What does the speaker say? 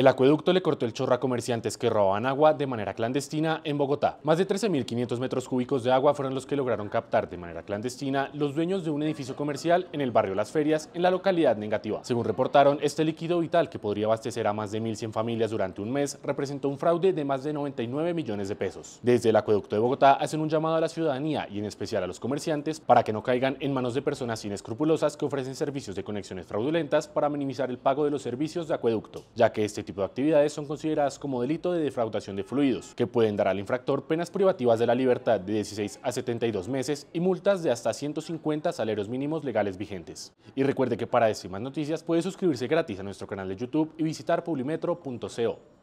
El acueducto le cortó el chorro a comerciantes que robaban agua de manera clandestina en Bogotá. Más de 13.500 metros cúbicos de agua fueron los que lograron captar de manera clandestina los dueños de un edificio comercial en el barrio Las Ferias, en la localidad negativa. Según reportaron, este líquido vital que podría abastecer a más de 1.100 familias durante un mes representó un fraude de más de 99 millones de pesos. Desde el acueducto de Bogotá hacen un llamado a la ciudadanía y en especial a los comerciantes para que no caigan en manos de personas inescrupulosas que ofrecen servicios de conexiones fraudulentas para minimizar el pago de los servicios de acueducto, ya que este tipo de actividades son consideradas como delito de defraudación de fluidos, que pueden dar al infractor penas privativas de la libertad de 16 a 72 meses y multas de hasta 150 salarios mínimos legales vigentes. Y recuerde que para decir este más noticias puede suscribirse gratis a nuestro canal de YouTube y visitar publimetro.co.